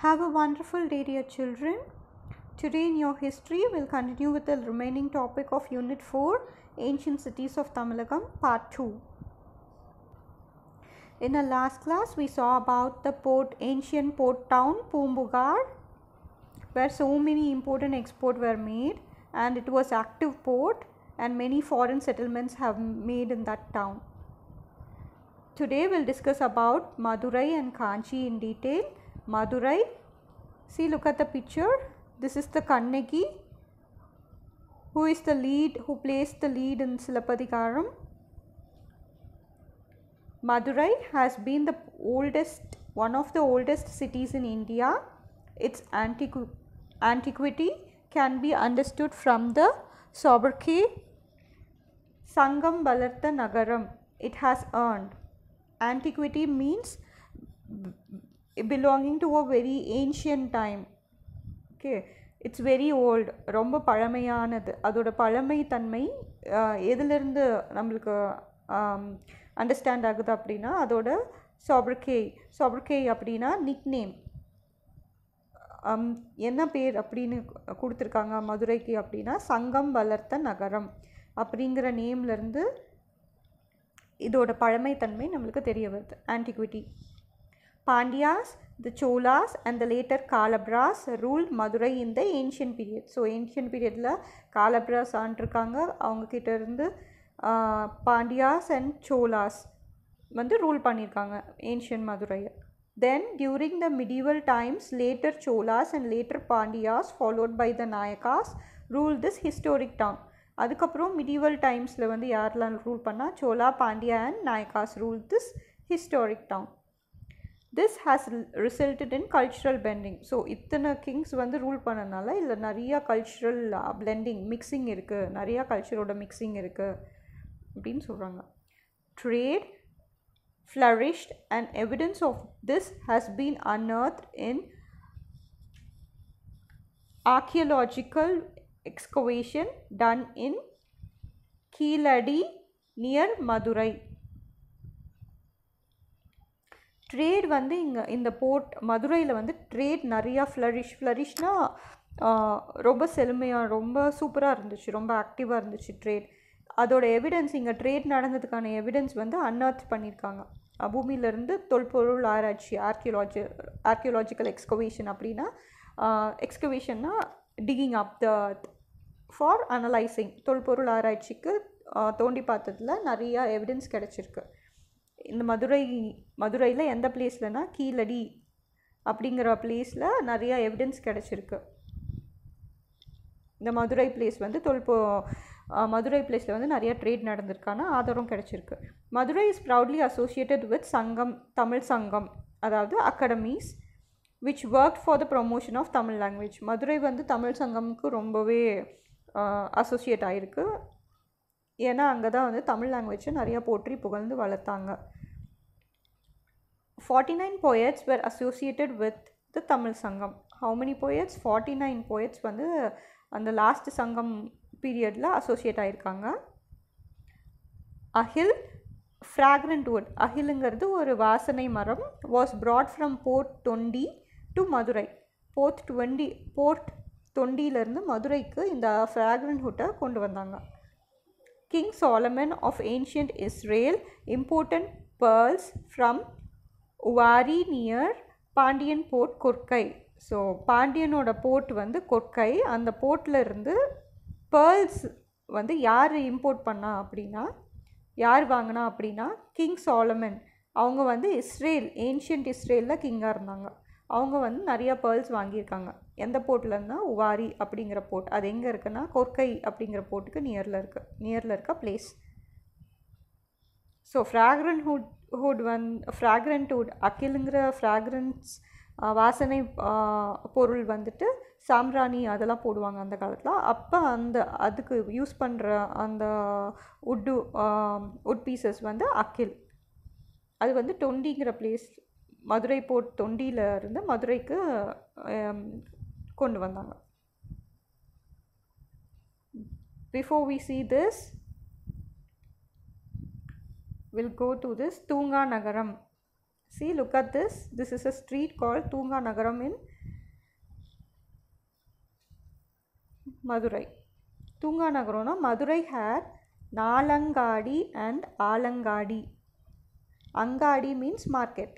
Have a wonderful day, dear children. Today in your history, we'll continue with the remaining topic of Unit 4 Ancient Cities of Tamilakam, Part 2. In our last class, we saw about the port, ancient port town Pumbugar, where so many important exports were made, and it was active port, and many foreign settlements have made in that town. Today, we'll discuss about Madurai and Kanchi in detail Madurai. See, look at the picture. This is the Kannagi, who is the lead, who plays the lead in Silapadikaram. Madurai has been the oldest, one of the oldest cities in India. Its antiqu antiquity can be understood from the Sobarke Sangam Balartha Nagaram. It has earned. Antiquity means belonging to a very ancient time okay it's very old ரொம்ப பழமையானது அதோட பழமை தன்மை எதுலேருந்து நம்மளுக்கு understand ஆகுது அப்படின்னா அதோட சொபர்கே சொபர்கே அப்படின்னா நிக் நேம் என்ன பேர் அப்படின்னு கொடுத்துருக்காங்க மதுரைக்கு அப்படின்னா சங்கம் வளர்த்த நகரம் அப்படிங்கிற நேம்லேருந்து இதோட பழமைத்தன்மை நம்மளுக்கு தெரிய வருது antiquity Pandyas the Cholas and the later Kalabras rule Madurai in the ancient period. So ancient periodல Kalabras ஆண்டிருக்காங்க அவங்கக்கிட்ட இருந்து பாண்டியாஸ் அண்ட் சோலாஸ் வந்து ரூல் பண்ணியிருக்காங்க ஏன்ஷியன் மதுரையை then during the medieval times later Cholas and later Pandyas followed by the Nayakas rule this historic town அதுக்கப்புறம் medieval டைம்ஸில் வந்து யாரெல்லாம் ரூல் பண்ணால் Chola Pandya and Nayakas rule this historic town this has resulted in cultural blending so இத்தனை kings வந்து rule பண்ணனால இதில் நிறையா கல்ச்சுரல் பிளெண்டிங் uh, மிக்சிங் இருக்குது நிறையா கல்ச்சரோட மிக்சிங் இருக்குது அப்படின்னு சொல்கிறாங்க trade flourished and evidence of this has been unearthed in archaeological excavation done in Keezhadi near Madurai trade வந்து இங்கே இந்த போர்ட் மதுரையில் வந்து ட்ரேட் நிறையா ஃப்ளரிஷ் ஃப்ளரிஷ்னால் ரொம்ப செழுமையாக ரொம்ப சூப்பராக இருந்துச்சு ரொம்ப ஆக்டிவாக இருந்துச்சு ட்ரேட் அதோடய எவிடன்ஸ் இங்கே ட்ரேட் நடந்ததுக்கான எவிடன்ஸ் வந்து அன்அர்த் பண்ணியிருக்காங்க பூமியிலேருந்து தொல்பொருள் ஆராய்ச்சி ஆர்கியோலாஜி ஆர்கியோலாஜிக்கல் எக்ஸ்கவேஷன் அப்படின்னா எக்ஸ்கவேஷன்னா digging up the for analysing தொல்பொருள் ஆராய்ச்சிக்கு தோண்டி பார்த்ததில் நிறையா எவிடன்ஸ் கிடச்சிருக்கு இந்த மதுரை மதுரையில் எந்த பிளேஸ்லனா கீழடி அப்படிங்கிற பிளேஸில் நிறையா எவிடன்ஸ் கிடச்சிருக்கு இந்த மதுரை பிளேஸ் வந்து தொல்போ மதுரை பிளேஸில் வந்து நிறைய ட்ரேட் நடந்திருக்கான ஆதாரம் கிடச்சிருக்கு Madurai is proudly associated with Sangam Tamil Sangam அதாவது academies which work for the promotion of Tamil language Madurai வந்து தமிழ் சங்கமுக்கு ரொம்பவே அசோசியேட் ஆகிருக்கு ஏன்னா அங்கே தான் வந்து தமிழ் லாங்குவேஜை நிறையா போற்றி புகழ்ந்து வளர்த்தாங்க forty nine poets were associated with the Tamil Sangam how many poets forty nine poets வந்து அந்த லாஸ்ட் சங்கம் பீரியடில் அசோசியேட் ஆகியிருக்காங்க அஹில் ஃப்ராக்ரண்ட் வுட் அஹிலுங்கிறது ஒரு வாசனை மரம் was brought from port Tondi to Madurai port Tondi port தொண்டியிலேருந்து மதுரைக்கு இந்த ஃப்ராக்ரண்ட் ஹுட்டை கொண்டு வந்தாங்க king Solomon of ancient Israel important pearls from Uwari near Pandyan port Korkai so பாண்டியனோட போர்ட் வந்து கொற்கை அந்த போர்ட்டில் இருந்து பேர்ல்ஸ் வந்து யார் இம்போர்ட் பண்ணா அப்படின்னா யார் வாங்கினா அப்படின்னா கிங் சாலமன் அவங்க வந்து இஸ்ரேல் ஏன்ஷியன்ட் இஸ்ரேலில் கிங்காக இருந்தாங்க அவங்க வந்து நிறையா பேர்ல்ஸ் வாங்கியிருக்காங்க எந்த போர்ட்லன்னா உவாரி அப்படிங்கிற போர்ட் அது எங்கே இருக்குன்னா கொர்க்கை அப்படிங்கிற போர்ட்டுக்கு நியரில் இருக்கு நியரில் இருக்க place so fragrant wood wood வந் ஃப்ராக்ரண்ட் ஹுட் அக்கிலுங்கிற ஃப்ராக்ரன்ஸ் வாசனை பொருள் வந்துட்டு சாம்ராணி அதெல்லாம் போடுவாங்க அந்த காலத்தில் அப்போ அந்த அதுக்கு யூஸ் பண்ணுற அந்த உட்டு உட் பீசஸ் வந்து அக்கில் அது வந்து தொண்டிங்கிற பிளேஸ் மதுரை போர்ட் தொண்டியில் இருந்து மதுரைக்கு கொண்டு வந்தாங்க before we see this will go to this Thoonga Nagaram see look at this this is a street call Thoonga Nagaram in Madurai Thoonga நகரம்னா Madurai here Nalangadi and Alangadi angadi means market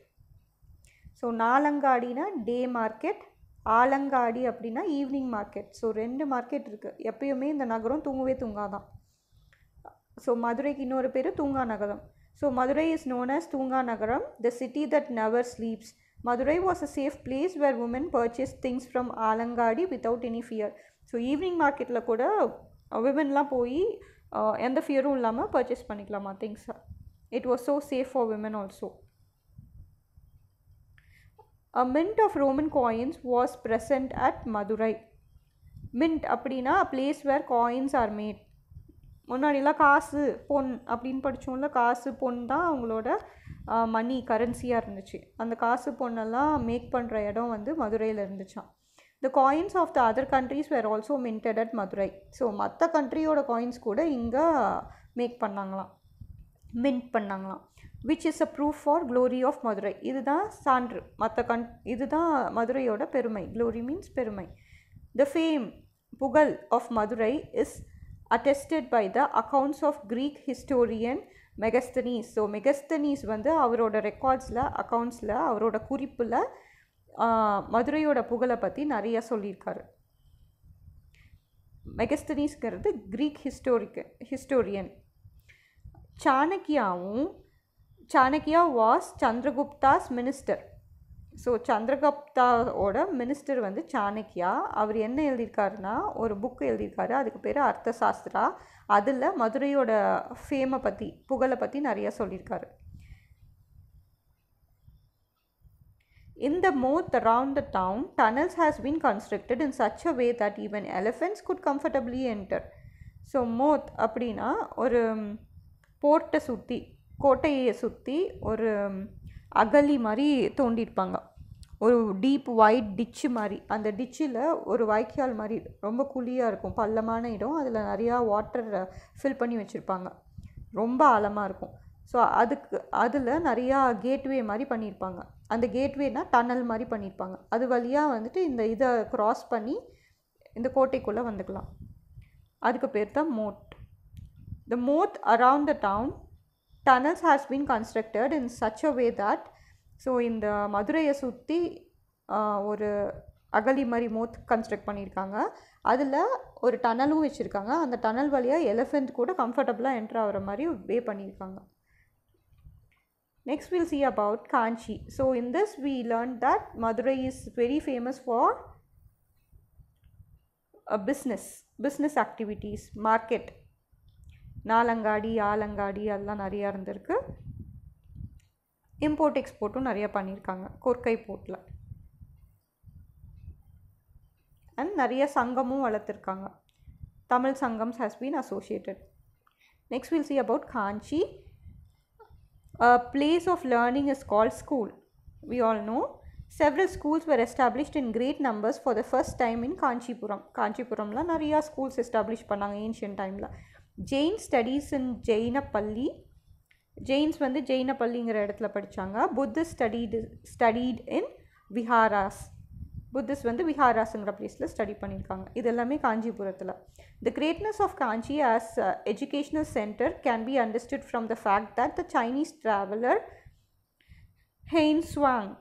so நாலங்காடினா டே மார்க்கெட் ஆலங்காடி அப்படின்னா ஈவினிங் மார்க்கெட் ஸோ ரெண்டு மார்க்கெட் இருக்குது எப்பயுமே இந்த நகரம் தூங்கவே தூங்காதான் ஸோ மதுரைக்கு இன்னொரு பேர் Thoonga Nagaram so Madurai is known as Thoonga Nagaram the city that never sleeps Madurai was uh, uh, a safe place where women purchase things from Alangadi without any fear so evening மார்க்கெட்டில் கூட விமன்லாம் போய் எந்த ஃபியரும் இல்லாமல் பர்ச்சேஸ் பண்ணிக்கலாமா திங்ஸை it was so safe for women also a mint of Roman coins was present at Madurai mint அப்படின்னா place where coins are made முன்னாடிலாம் காசு பொன் அப்படின்னு படித்தோம்ல காசு பொன் தான் அவங்களோட மணி கரன்சியாக இருந்துச்சு அந்த காசு பொண்ணெல்லாம் மேக் பண்ணுற இடம் வந்து மதுரையில் இருந்துச்சான் the coins of the other countries were also minted at Madurai so மற்ற கண்ட்ரியோட காயின்ஸ் கூட இங்கே மேக் பண்ணாங்களாம் மின்ட் பண்ணாங்களாம் which is a proof for glory of Madurai இதுதான் சான்று மற்ற கண் இதுதான் மதுரையோட பெருமை க்ளோரி மீன்ஸ் பெருமை த ஃபேம் புகழ் of Madurai is attested by the accounts of Greek historian Megasthenes so Megasthenes வந்து அவரோட ரெக்கார்ட்ஸில் அக்கவுண்ட்ஸில் அவரோட குறிப்பில் மதுரையோட புகழை பற்றி நிறையா சொல்லியிருக்காரு மெகஸ்தனீஸ்ங்கிறது க்ரீக் ஹிஸ்டோரிக்க ஹிஸ்டோரியன் சாணக்கியாவும் Chanakya was Chandragupta's minister so சந்திரகுப்தாவோட மினிஸ்டர் வந்து சாணக்கியா அவர் என்ன எழுதியிருக்காருன்னா ஒரு புக்கு எழுதியிருக்காரு அதுக்கு பேர் அர்த்த சாஸ்திரா அதில் மதுரையோட ஃபேமை பற்றி புகழை பற்றி நிறையா சொல்லியிருக்காரு In the moat around the town, tunnels has been constructed in such a way that even elephants could comfortably enter. So moat அப்படின்னா ஒரு போர்ட்டை சுற்றி கோட்டையை சுற்றி ஒரு அகலி மாதிரி தோண்டியிருப்பாங்க ஒரு டீப் ஒயிட் டிச்சு மாதிரி அந்த டிச்சில் ஒரு வாய்க்கால் மாதிரி ரொம்ப குழியாக இருக்கும் பள்ளமான இடம் அதில் நிறையா வாட்டர் ஃபில் பண்ணி வச்சுருப்பாங்க ரொம்ப ஆழமாக இருக்கும் ஸோ அதுக்கு அதில் நிறையா கேட்வே மாதிரி பண்ணியிருப்பாங்க அந்த கேட்வேனா டனல் மாதிரி பண்ணியிருப்பாங்க அது வழியாக வந்துட்டு இந்த இதை க்ராஸ் பண்ணி இந்த கோட்டைக்குள்ளே வந்துக்கலாம் அதுக்கு பேர் தான் moat the moat around the town tunnels has been constructed in such a way that so இந்த மதுரையை சுற்றி ஒரு அகலி மாதிரி மோத் கன்ஸ்ட்ரக்ட் பண்ணியிருக்காங்க அதில் ஒரு டனலும் வச்சுருக்காங்க அந்த டனல் வழியாக எலிஃபெண்ட் கூட கம்ஃபர்டபுளாக என்ட்ரு ஆகிற மாதிரி வே பண்ணியிருக்காங்க next will see about Kanchi so in this we learn that Madurai is very famous for business business activities market Nalangadi Alangadi அதெல்லாம் நிறையா இருந்திருக்கு இம்போர்ட் எக்ஸ்போர்ட்டும் நிறையா பண்ணியிருக்காங்க கொர்க்கை போர்ட்டில் அண்ட் நிறைய சங்கமும் வளர்த்துருக்காங்க தமிழ் சங்கம்ஸ் has been associated next will see about Kanchi place of learning is call school we all know several schools were established in great numbers for the first time in Kanchipuram காஞ்சிபுரம்லாம் நிறையா ஸ்கூல்ஸ் எஸ்டாப்ளிஷ் பண்ணாங்க ancient டைமில் Jain studies in Jainappalli Jains வந்து ஜெயினப்பள்ளிங்கிற இடத்துல படித்தாங்க புத்திஸ் studied studied இன் விஹாராஸ் புத்திஸ் வந்து விஹாராஸுங்கிற பிளேஸில் ஸ்டடி பண்ணியிருக்காங்க இது எல்லாமே காஞ்சிபுரத்தில் the greatness of Kanchi as educational centre can be understood from the fact that the Chinese traveller Hiuen Tsang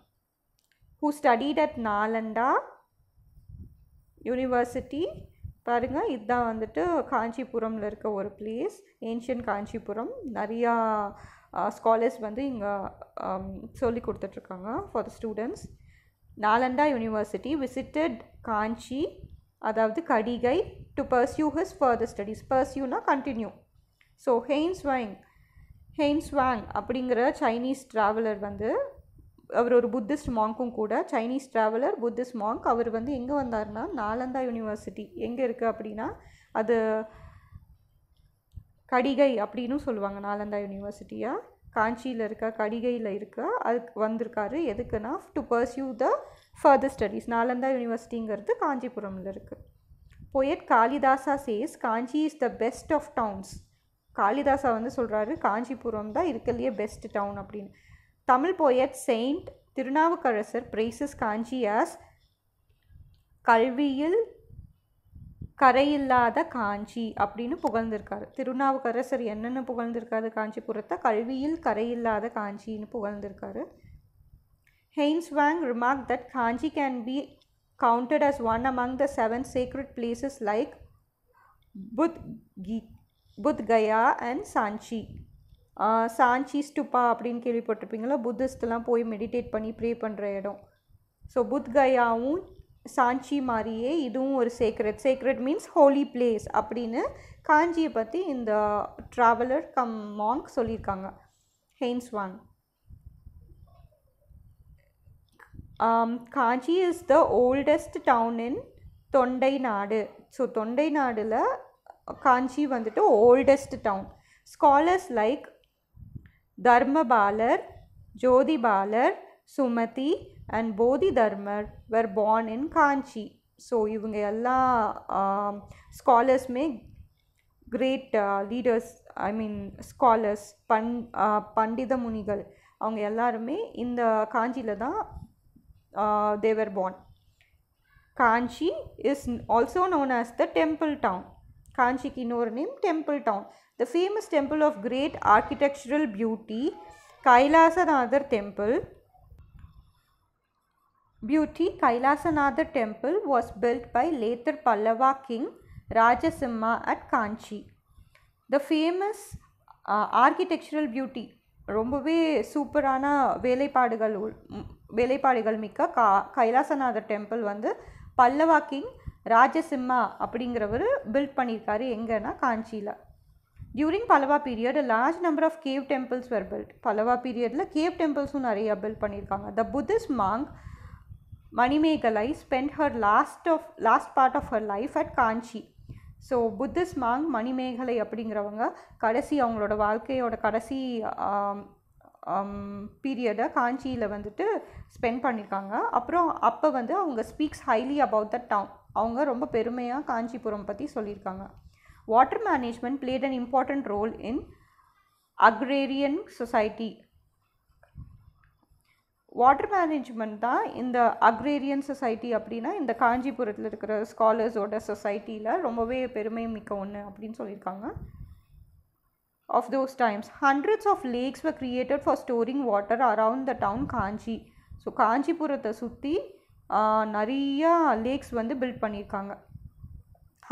who studied at Nalanda university பாருங்கள் இதுதான் வந்துட்டு காஞ்சிபுரமில் இருக்க ஒரு பிளேஸ் ஏன்ஷியன் காஞ்சிபுரம் நிறையா ஸ்காலர்ஸ் வந்து இங்கே சொல்லி கொடுத்துட்ருக்காங்க for the students Nalanda university visited Kanchi அதாவது கடிகை to pursue his further studies பர்சியூனா கண்டினியூ ஸோ ஹெயின்ஸ் வாங் அப்படிங்கிற சைனீஸ் ட்ராவலர் வந்து அவர் ஒரு புத்திஸ்ட் மாங்க்கும் கூட சைனீஸ் ட்ராவலர் புத்திஸ்ட் மாங்க் அவர் வந்து எங்கே வந்தார்னா நாலந்தா யூனிவர்சிட்டி எங்கே இருக்குது அப்படின்னா அது கடிகை அப்படின்னு சொல்லுவாங்க நாலந்தா யூனிவர்சிட்டியாக காஞ்சியில் இருக்க கடிகையில் இருக்க அதுக்கு வந்திருக்காரு எதுக்குன்னா to pursue the further studies Nalanda யூனிவர்சிட்டிங்கிறது காஞ்சிபுரமில் இருக்குது poet Kalidasa says Kanchi is the best of towns Kalidasa வந்து சொல்கிறாரு காஞ்சிபுரம் தான் இருக்கலையே பெஸ்ட் டவுன் அப்படின்னு Tamil poet Saint Tirunavukkarasar praises Kanchi as கல்வியில் கரையில்லாத காஞ்சி அப்படின்னு புகழ்ந்திருக்காரு திருநாவுக்கரசர் என்னென்ன புகழ்ந்திருக்காரு காஞ்சிபுரத்தை கல்வியில் கரையில்லாத காஞ்சின்னு புகழ்ந்திருக்காரு Hainswang remarked that Kanji can be counted as one among the seven sacred places like Budh, Budh Gaya and Sanchi. சாஞ்சி ஸ்டுப்பா அப்படின்னு கேள்விப்பட்டிருப்பீங்களா புத்திஸ்ட்லாம் போய் மெடிடேட் பண்ணி ப்ரே பண்ணுற இடம் ஸோ புத் கயாவும் சாஞ்சி மாதிரியே இதுவும் ஒரு sacred sacred means holy place அப்படின்னு காஞ்சியை பற்றி இந்த ட்ராவலர் கம் மாங்க் சொல்லியிருக்காங்க வான் Kanchi is the oldest town in Tondai Nadu so Tondai நாடில் காஞ்சி வந்துட்டு oldest town scholars like Dharmapalar Jothipalar Sumathi and Bodhi Dharmar were born in Kanchi so இவங்க எல்லா ஸ்காலர்ஸுமே great leaders I mean scholars பண் பண்டித முனிகள் அவங்க எல்லாருமே இந்த காஞ்சியில் தான் they were born Kanchi is also known as the temple town Kanchi's இன்னொரு name temple town the famous temple of great architectural beauty Kailasanathar temple beauty Kailasanatha temple was built by later Pallava king Rajasimha at Kanchi. The famous uh, architectural beauty ரொம்பவே சூப்பரான வேலைப்பாடுகள் வேலைப்பாடுகள் மிக்க கா Kailasanathar temple வந்து பல்லவா king Rajasimha அப்படிங்கிறவர் build பண்ணியிருக்காரு எங்கன்னா காஞ்சியில் during Pallava period large number of cave temples were built Pallava பீரியடில் கேவ் டெம்பிள்ஸும் நிறையா பில்ட் பண்ணியிருக்காங்க the Buddhist monk Manimekalai spend her last of last part of her life at Kanchi so Buddhist monk Manimekalai அப்படிங்கிறவங்க கடைசி அவங்களோட வாழ்க்கையோட கடைசி பீரியடை காஞ்சியில் வந்துட்டு ஸ்பெண்ட் பண்ணியிருக்காங்க அப்புறம் அப்போ வந்து அவங்க speaks highly about the town அவங்க ரொம்ப பெருமையாக காஞ்சிபுரம் பற்றி சொல்லியிருக்காங்க water management played an important role in agrarian society water management தான் இந்த அக்ரேரியன் சொசைட்டி அப்படின்னா இந்த காஞ்சிபுரத்தில் இருக்கிற ஸ்காலர்ஸோட சொசைட்டியில் ரொம்பவே பெருமை மிக்க ஒன்று அப்படின்னு சொல்லியிருக்காங்க of those times hundreds of lakes were created for storing water around the town Kanchi so காஞ்சிபுரத்தை சுற்றி நிறையா லேக்ஸ் வந்து பில்ட் பண்ணியிருக்காங்க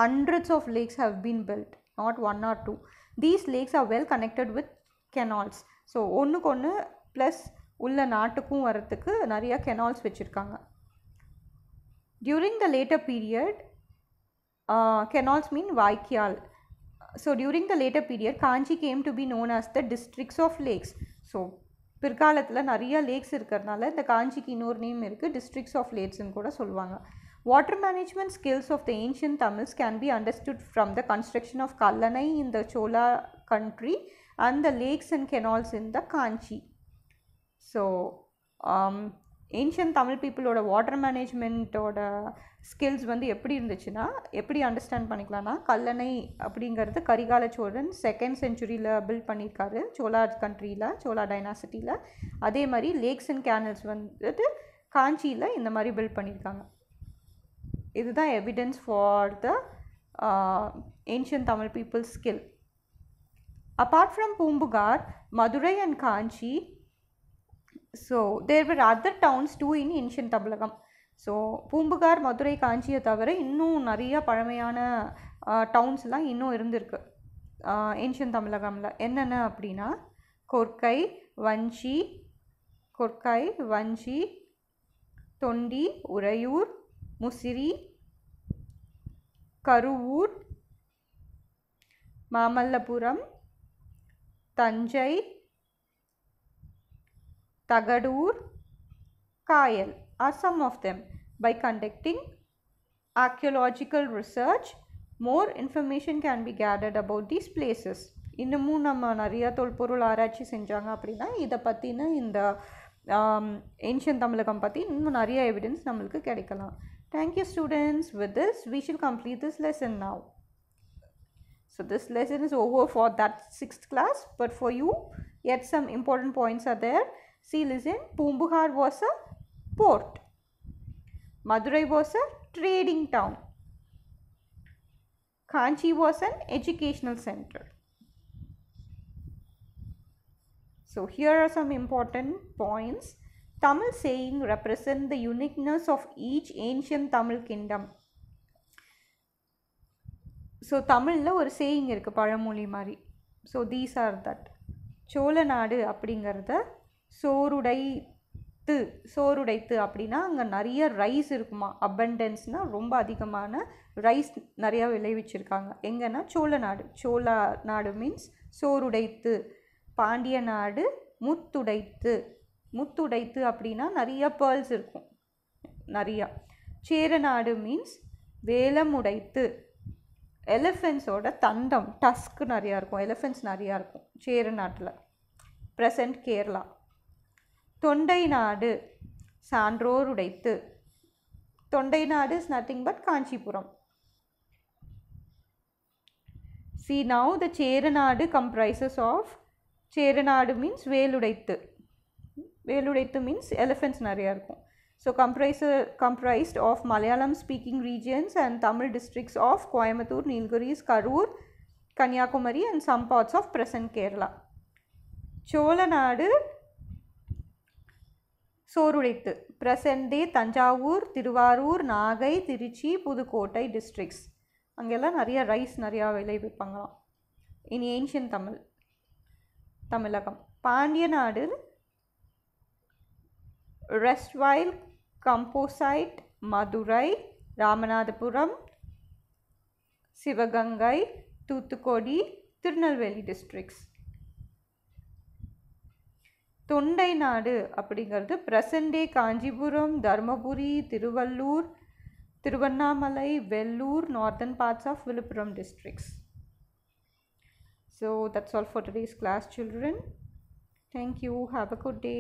hundreds of lakes have been built not one or two these lakes are well connected with canals so ஒன்றுக்கு ஒன்று plus உள்ள நாட்டுக்கும் வரத்துக்கு நிறையா கெனால்ஸ் வச்சுருக்காங்க during the later period canals mean வாய்க்கியால் so during the later period Kanchi came to be known as the districts of lakes so பிற்காலத்தில் நிறையா லேக்ஸ் இருக்கிறதுனால இந்த காஞ்சிக்கு இன்னொரு நேம் இருக்குது டிஸ்ட்ரிக்ஸ் ஆஃப் லேக்ஸ்னு கூட சொல்லுவாங்க water management skills of the ancient Tamils can be understood from the construction of Kallanai இந்த Chola country and the lakes and canals in the Kanchi so ancient Tamil பீப்புளோட வாட்டர் மேனேஜ்மெண்ட்டோட ஸ்கில்ஸ் வந்து எப்படி இருந்துச்சுன்னா எப்படி அண்டர்ஸ்டாண்ட் பண்ணிக்கலாம்னா கல்லணை அப்படிங்கிறது கரிகால சோழன் செகண்ட் செஞ்சுரியில் பில்ட் பண்ணியிருக்காரு சோலா கண்ட்ரியில் சோலா டைனாசிட்டியில் அதே மாதிரி லேக்ஸ் அண்ட் கேனல்ஸ் வந்துட்டு காஞ்சியில் இந்த மாதிரி பில்ட் பண்ணியிருக்காங்க இதுதான் evidence for the ancient Tamil people skill apart from Poompuhar Madurai and Kanchi so there were other towns too in ancient Tamilakam so Poompuhar Madurai காஞ்சியை தவிர இன்னும் நிறையா பழமையான டவுன்ஸ்லாம் இன்னும் இருந்திருக்கு ஏன்ஷியன் தமிழகமில் என்னென்ன அப்படின்னா கொர்க்கை வஞ்சி கொர்க்கை வஞ்சி Thondi Uraiyur Musiri Karuvur Mamallapuram Thanjai Tagadur, Kayal are some of them. By conducting archaeological research, more information can be gathered about these places. இன்னமும் நம்ம நிறையா தொல்பொருள் ஆராய்ச்சி செஞ்சாங்க அப்படின்னா இதை பற்றின இந்த ஏன்ஷியன் தமிழகம் பற்றி இன்னும் நிறைய எவிடன்ஸ் நம்மளுக்கு கிடைக்கலாம் thank you students with this we shall complete this lesson now So this lesson is over for that sixth class, but for you, yet some important points are there. See, listen, Pumbuhar was a port. Madurai was a trading town. Kanchi was an educational center. So here are some important points. Tamil saying represent the uniqueness of each ancient Tamil kingdom. So தமிழில் ஒரு saying இருக்குது பழமொழி மாதிரி so these are that Chola Nadu அப்படிங்கிறத சோறுடைத்து சோறுடைத்து அப்படின்னா அங்கே நிறைய rice இருக்குமா அபண்டன்ஸ்னால் ரொம்ப அதிகமான ரைஸ் நிறையா விளைவிச்சிருக்காங்க எங்கன்னா சோழ நாடு சோழ நாடு மீன்ஸ் சோறுடைத்து பாண்டிய நாடு முத்துடைத்து முத்துடைத்து அப்படின்னா நிறைய பேர்ல்ஸ் இருக்கும் நிறையா சேரநாடு மீன்ஸ் வேலமுடைத்து எலிஃபென்ட்ஸோட தண்டம் டஸ்க் நிறையா இருக்கும் எலிஃபென்ட்ஸ் நிறையா இருக்கும் சேர நாட்டில் ப்ரெசன்ட் கேரளா தொண்டை நாடு சான்றோர் உடைத்து Tondai Nadu is nothing but Kanchipuram see now the Cheranadu comprises of Cheranadu means வேலுடைத்து வேலுடைத்து மீன்ஸ் எலிஃபென்ட்ஸ் நிறையா இருக்கும் so comprise comprised of Malayalam speaking regions and Tamil districts of Coimbatore Nilgiris Karur Kanyakumari and some parts of present Kerala Cholanadu சோறுளித்து பிரசண்டி தஞ்சாவூர் திருவாரூர் நாகை திருச்சி புதுக்கோட்டை டிஸ்ட்ரிக்ஸ் அங்கெல்லாம் நிறைய ரைஸ் நிறையா விளைவிப்பாங்களாம் இனி ஏன்ஷியன் தமிழ் தமிழகம் பாண்டிய நாடு ரெஸ்ட்வாயில் கம்போசைட் மதுரை ராமநாதபுரம் சிவகங்கை தூத்துக்குடி திருநெல்வேலி டிஸ்ட்ரிக்ஸ் தொண்டை நாடு அப்படிங்கிறது presently Kanchipuram Dharmapuri Thiruvallur Tiruvannamalai Vellore northern parts of Villupuram districts so that's all for today's class children thank you Have a good day